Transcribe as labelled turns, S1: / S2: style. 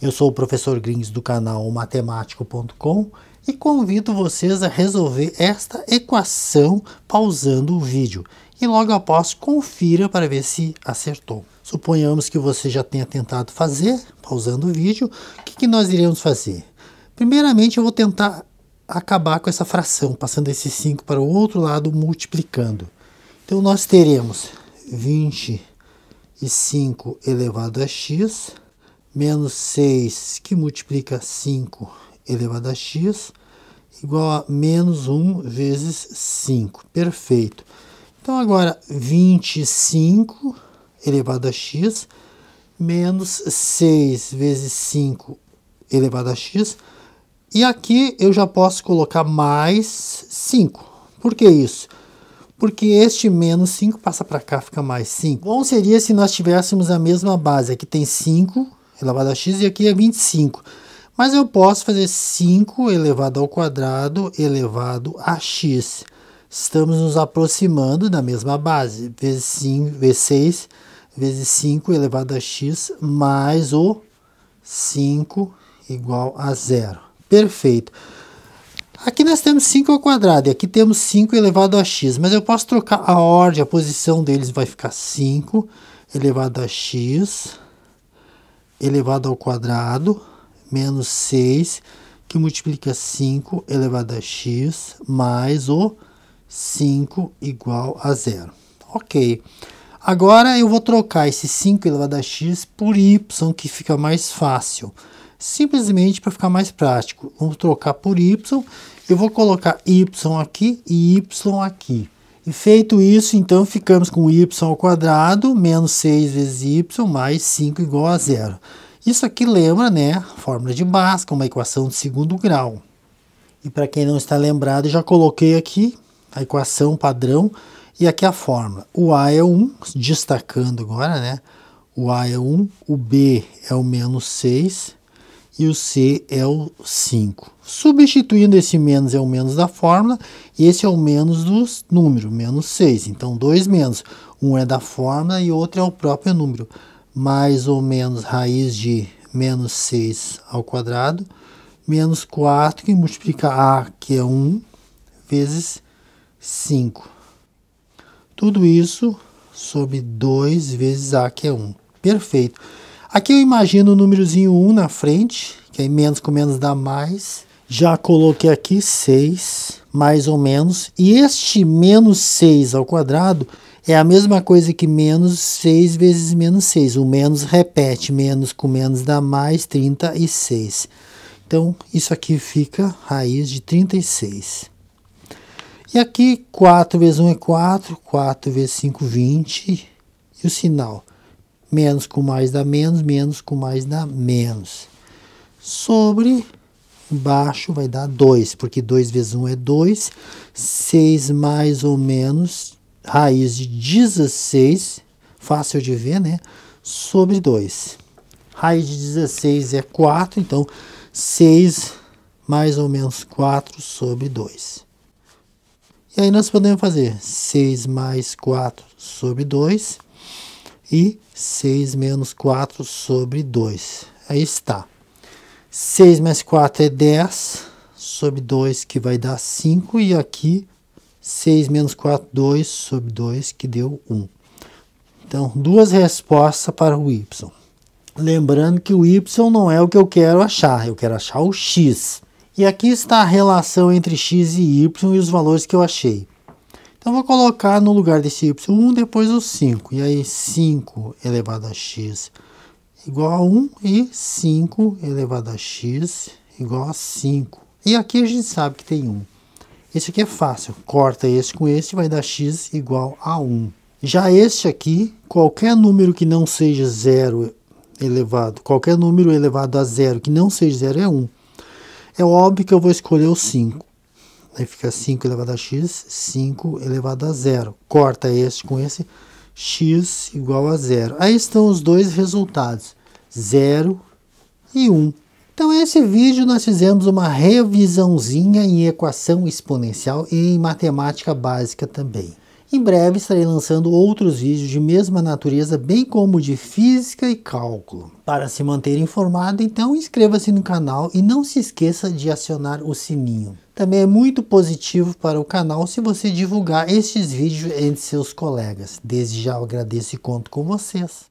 S1: Eu sou o professor Grins do canal matemático.com e convido vocês a resolver esta equação pausando o vídeo e logo após confira para ver se acertou. Suponhamos que você já tenha tentado fazer, pausando o vídeo, o que, que nós iremos fazer? Primeiramente eu vou tentar acabar com essa fração, passando esse 5 para o outro lado, multiplicando. Então nós teremos 25 elevado a x menos 6 que multiplica 5 elevado a x igual a menos 1 vezes 5. Perfeito. Então agora 25 elevado a x menos 6 vezes 5 elevado a x. E aqui eu já posso colocar mais 5. Por que isso? Porque este menos 5 passa para cá, fica mais 5. Bom seria se nós tivéssemos a mesma base. Aqui tem 5 elevado a x e aqui é 25. Mas eu posso fazer 5 elevado ao quadrado elevado a x. Estamos nos aproximando da mesma base, vezes, 5, vezes 6 vezes 5 elevado a x mais o 5 igual a zero. Perfeito. Aqui nós temos 5 ao quadrado e aqui temos 5 elevado a x, mas eu posso trocar a ordem, a posição deles vai ficar 5 elevado a x elevado ao quadrado menos 6, que multiplica 5 elevado a x, mais o 5 igual a zero. Ok. Agora eu vou trocar esse 5 elevado a x por y, que fica mais fácil. Simplesmente para ficar mais prático, vamos trocar por y. Eu vou colocar y aqui e y aqui. E feito isso, então ficamos com y ao quadrado menos 6 vezes y mais 5 igual a zero. Isso aqui lembra, né, a fórmula de Bhaskara, uma equação de segundo grau. E para quem não está lembrado, já coloquei aqui a equação padrão e aqui a fórmula. O A é 1, destacando agora, né? O A é 1, o B é o menos 6 e o C é o 5. Substituindo esse menos é o menos da fórmula, e esse é o menos do número, menos 6. Então, dois menos, um é da fórmula e outro é o próprio número. Mais ou menos raiz de menos 6 ao quadrado, menos 4, que multiplica A, que é 1, vezes 5. Tudo isso sobre 2 vezes A, que é 1. Perfeito. Aqui eu imagino o númerozinho 1 na frente, que aí é menos com menos dá mais. Já coloquei aqui 6, mais ou menos. E este menos 6 ao quadrado é a mesma coisa que menos 6 vezes menos 6. O menos repete, menos com menos dá mais 36. Então, isso aqui fica raiz de 36. E aqui, 4 vezes 1 é 4, 4 vezes 5, 20. E o sinal? menos com mais dá menos, menos com mais dá menos. Sobre baixo vai dar 2, porque 2 vezes 1 um é 2, 6 mais ou menos, raiz de 16, fácil de ver, né? Sobre 2. Raiz de 16 é 4, então 6 mais ou menos 4 sobre 2. E aí nós podemos fazer 6 mais 4 sobre 2 e 6 menos 4 sobre 2. Aí está. 6 mais 4 é 10, sobre 2 que vai dar 5, e aqui 6 menos 4, 2, sobre 2 que deu 1. Então, duas respostas para o Y. Lembrando que o Y não é o que eu quero achar, eu quero achar o X. E aqui está a relação entre X e Y e os valores que eu achei. Então vou colocar no lugar desse y1 depois o 5. E aí 5 elevado a x igual a 1 e 5 elevado a x igual a 5. E aqui a gente sabe que tem 1. Esse aqui é fácil, corta esse com esse vai dar x igual a 1. Já este aqui, qualquer número que não seja zero elevado, qualquer número elevado a zero que não seja zero é 1. É óbvio que eu vou escolher o 5. Aí fica 5 elevado a x, 5 elevado a zero. Corta este com esse, x igual a zero. Aí estão os dois resultados, 0 e 1. Um. Então, nesse vídeo nós fizemos uma revisãozinha em equação exponencial e em matemática básica também. Em breve estarei lançando outros vídeos de mesma natureza, bem como de física e cálculo. Para se manter informado, então inscreva-se no canal e não se esqueça de acionar o sininho. Também é muito positivo para o canal se você divulgar estes vídeos entre seus colegas. Desde já agradeço e conto com vocês.